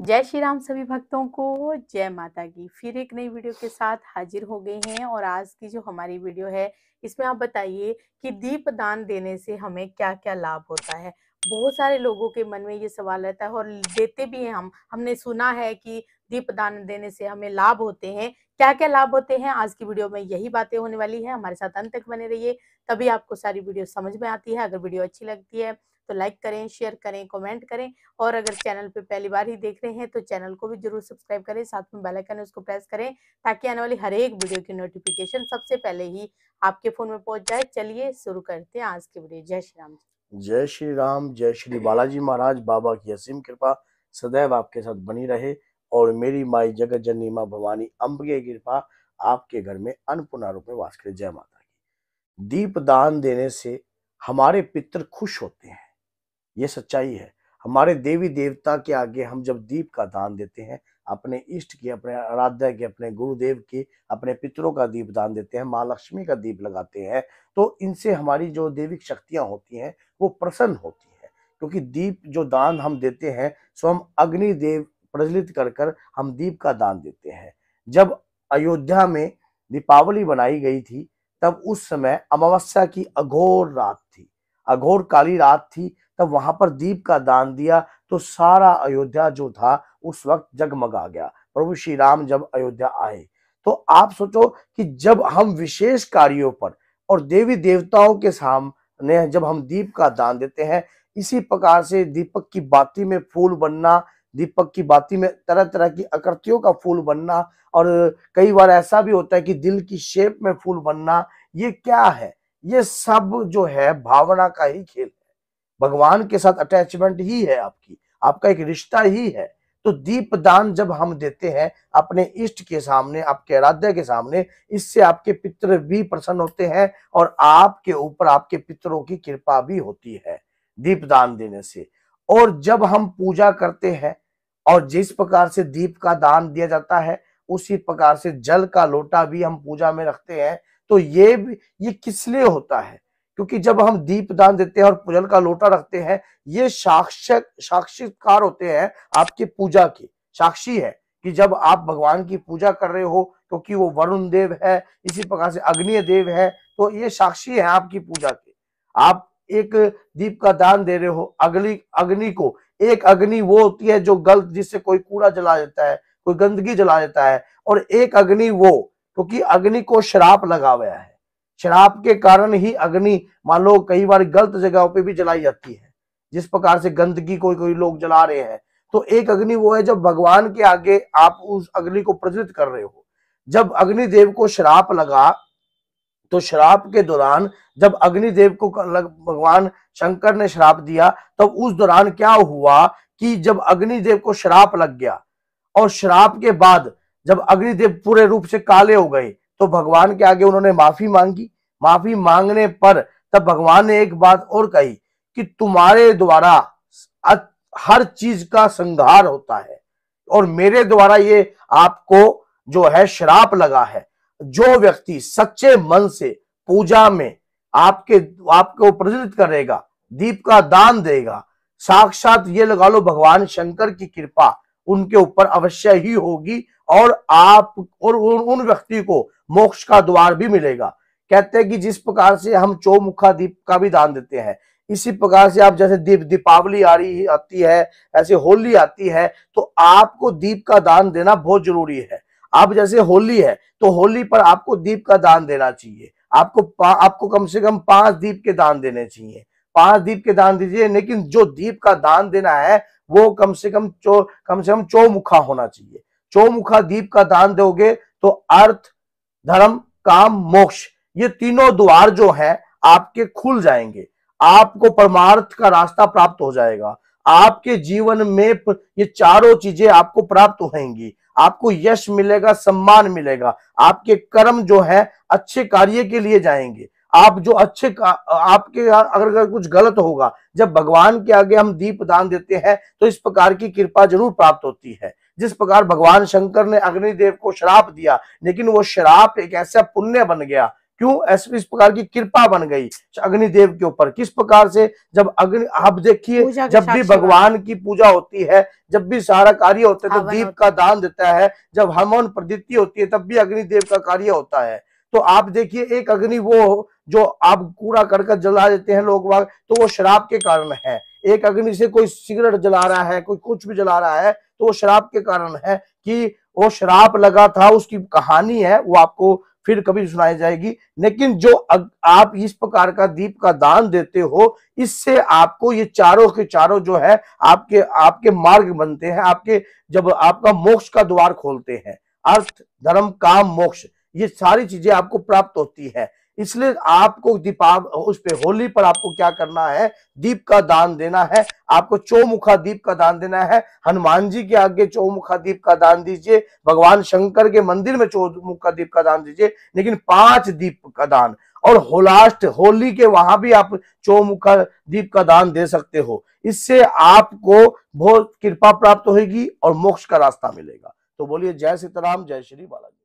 जय श्री राम सभी भक्तों को जय माता की फिर एक नई वीडियो के साथ हाजिर हो गए हैं और आज की जो हमारी वीडियो है इसमें आप बताइए कि दीप दान देने से हमें क्या क्या लाभ होता है बहुत सारे लोगों के मन में ये सवाल रहता है और देते भी हैं हम हमने सुना है कि दीप दान देने से हमें लाभ होते हैं क्या क्या लाभ होते हैं आज की वीडियो में यही बातें होने वाली है हमारे साथ अंत तक बने रहिए तभी आपको सारी वीडियो समझ में आती है अगर वीडियो अच्छी लगती है तो लाइक करें शेयर करें कमेंट करें और अगर चैनल पे पहली बार ही देख रहे हैं तो चैनल को भी जरूर सब्सक्राइब करें साथ में बेल आइकन उसको प्रेस करें ताकि आने वाली हर एक वीडियो की नोटिफिकेशन सबसे पहले ही आपके फोन में पहुंच जाए चलिए शुरू करते हैं आज की वीडियो जय श्री राम जय श्री राम जय श्री बालाजी महाराज बाबा की असीम कृपा सदैव आपके साथ बनी रहे और मेरी माई जगत जननी माँ भवानी की कृपा आपके घर में अन्नपूर्णा रूप में वास करे जय माता की दीप दान देने से हमारे पितर खुश होते हैं ये सच्चाई है हमारे देवी देवता के आगे हम जब दीप का दान देते हैं अपने इष्ट के अपने आराध्य के अपने गुरुदेव के अपने पितरों का दीप दान देते हैं माँ लक्ष्मी का दीप लगाते हैं तो इनसे हमारी जो देविक शक्तियाँ होती हैं वो प्रसन्न होती हैं क्योंकि दीप जो दान हम देते हैं सो हम अग्निदेव प्रज्वलित कर कर हम दीप का दान देते हैं जब अयोध्या में दीपावली बनाई गई थी तब उस समय अमावस्या की अघोर रात थी अघोर काली रात थी तब वहां पर दीप का दान दिया तो सारा अयोध्या जो था उस वक्त जगमगा गया प्रभु श्री राम जब अयोध्या आए तो आप सोचो कि जब हम विशेष कार्यों पर और देवी देवताओं के सामने जब हम दीप का दान देते हैं इसी प्रकार से दीपक की बाती में फूल बनना दीपक की बाती में तरह तरह की आकृतियों का फूल बनना और कई बार ऐसा भी होता है कि दिल की शेप में फूल बनना ये क्या है ये सब जो है भावना का ही खेल है भगवान के साथ अटैचमेंट ही है आपकी आपका एक रिश्ता ही है तो दीप दान जब हम देते हैं अपने इष्ट के सामने आपके आराध्य के सामने इससे आपके पितर भी प्रसन्न होते हैं और आपके ऊपर आपके पितरों की कृपा भी होती है दीप दान देने से और जब हम पूजा करते हैं और जिस प्रकार से दीप का दान दिया जाता है उसी प्रकार से जल का लोटा भी हम पूजा में रखते हैं तो ये भी ये किस लिए होता है क्योंकि जब हम दीप दान देते हैं और पुजल का लोटा रखते हैं ये साक्ष साक्षीकार होते हैं आपके पूजा के साक्षी है कि जब आप भगवान की पूजा कर रहे हो क्योंकि वो वरुण देव है इसी प्रकार से अग्नि देव है तो ये साक्षी है आपकी पूजा के आप एक दीप का दान दे रहे हो अगली अग्नि को एक अग्नि वो होती है जो गलत जिससे कोई कूड़ा जला देता है कोई गंदगी जला देता है और एक अग्नि वो क्योंकि अग्नि को श्राप लगा हुआ है शराब के कारण ही अग्नि मान लो कई बार गलत जगहों पे भी जलाई जाती है जिस प्रकार से गंदगी कोई कोई लोग जला रहे हैं तो एक अग्नि वो है जब भगवान के आगे आप उस अग्नि को प्रज्वलित कर रहे हो जब अग्निदेव को श्राप लगा तो श्राप के दौरान जब अग्निदेव को भगवान शंकर ने श्राप दिया तब उस दौरान क्या हुआ कि जब अग्निदेव को श्राप लग गया और श्राप के बाद जब अग्निदेव पूरे रूप से काले हो गए तो भगवान के आगे उन्होंने माफी मांगी माफी मांगने पर तब भगवान ने एक बात और कही कि तुम्हारे द्वारा हर चीज का संघार होता है और मेरे द्वारा ये आपको जो है श्राप लगा है जो व्यक्ति सच्चे मन से पूजा में आपके आपको प्रज्वलित करेगा दीप का दान देगा साक्षात ये लगा लो भगवान शंकर की कृपा उनके ऊपर अवश्य ही होगी और आप और उन व्यक्ति को मोक्ष का द्वार भी मिलेगा कहते हैं कि जिस प्रकार से हम चौमुखा दीप का भी दान देते हैं इसी प्रकार से आप जैसे दीप दीपावली आ रही आती है ऐसे होली आती है तो आपको दीप का दान देना बहुत जरूरी है आप जैसे होली है तो होली पर आपको दीप का दान देना चाहिए आपको आपको कम से कम पांच दीप के दान देने चाहिए पांच दीप के दान दीजिए लेकिन जो दीप का दान देना है वो कम से कम चो कम से कम चौमुखा होना चाहिए चौमुखा दीप का दान दोगे तो अर्थ धर्म काम मोक्ष ये तीनों द्वार जो है आपके खुल जाएंगे आपको परमार्थ का रास्ता प्राप्त हो जाएगा आपके जीवन में ये चारों चीजें आपको प्राप्त होंगी आपको यश मिलेगा सम्मान मिलेगा आपके कर्म जो है अच्छे कार्य के लिए जाएंगे आप जो अच्छे आपके अगर अगर कुछ गलत होगा जब भगवान के आगे हम दीप दान देते हैं तो इस प्रकार की कृपा जरूर प्राप्त होती है जिस प्रकार भगवान शंकर ने अग्निदेव को श्राप दिया लेकिन वो श्राप एक ऐसा पुण्य बन गया क्यों ऐसे इस प्रकार की कृपा बन गई अग्निदेव के ऊपर किस प्रकार से जब अग्नि आप देखिए जब भी भगवान की पूजा होती है जब भी सारा कार्य होता है तो दीप का दान देता है जब हमन प्रदीति होती है तब भी अग्निदेव का कार्य होता है तो आप देखिए एक अग्नि वो जो आप कूड़ा करकट जला देते हैं लोग बाग तो वो शराब के कारण है एक अग्नि से कोई सिगरेट जला रहा है कोई कुछ भी जला रहा है तो वो शराब के कारण है कि वो शराब लगा था उसकी कहानी है वो आपको फिर कभी सुनाई जाएगी लेकिन जो आप इस प्रकार का दीप का दान देते हो इससे आपको ये चारों के चारों जो है आपके आपके मार्ग बनते हैं आपके जब आपका मोक्ष का द्वार खोलते हैं अर्थ धर्म काम मोक्ष ये सारी चीजें आपको प्राप्त होती है इसलिए आपको दीपाव उस पे होली पर आपको क्या करना है दीप का दान देना है आपको चौमुखा दीप का दान देना है हनुमान जी के आगे चौमुखा दीप का दान दीजिए भगवान शंकर के मंदिर में चौमुखा दीप का दान दीजिए लेकिन पांच दीप का दान और होलास्ट होली के वहां भी आप चौमुखा दीप का दान दे सकते हो इससे आपको बहुत कृपा प्राप्त होगी और मोक्ष का रास्ता मिलेगा तो बोलिए जय सीताराम जय श्री बालाजी